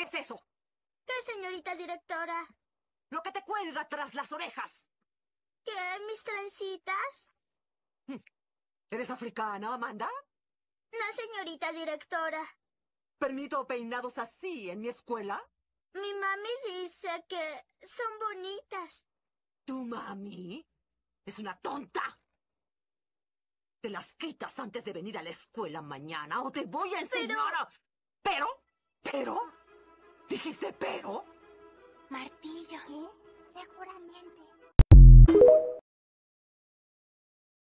¿Qué es eso? ¿Qué, señorita directora? Lo que te cuelga tras las orejas. ¿Qué, mis trencitas? Hmm. ¿Eres africana, Amanda? No, señorita directora. ¿Permito peinados así en mi escuela? Mi mami dice que son bonitas. ¿Tu mami? Es una tonta. Te las quitas antes de venir a la escuela mañana o te voy a enseñar pero... a... ¿Pero? ¿Pero? ¿Dijiste pero? Martillo. Seguramente.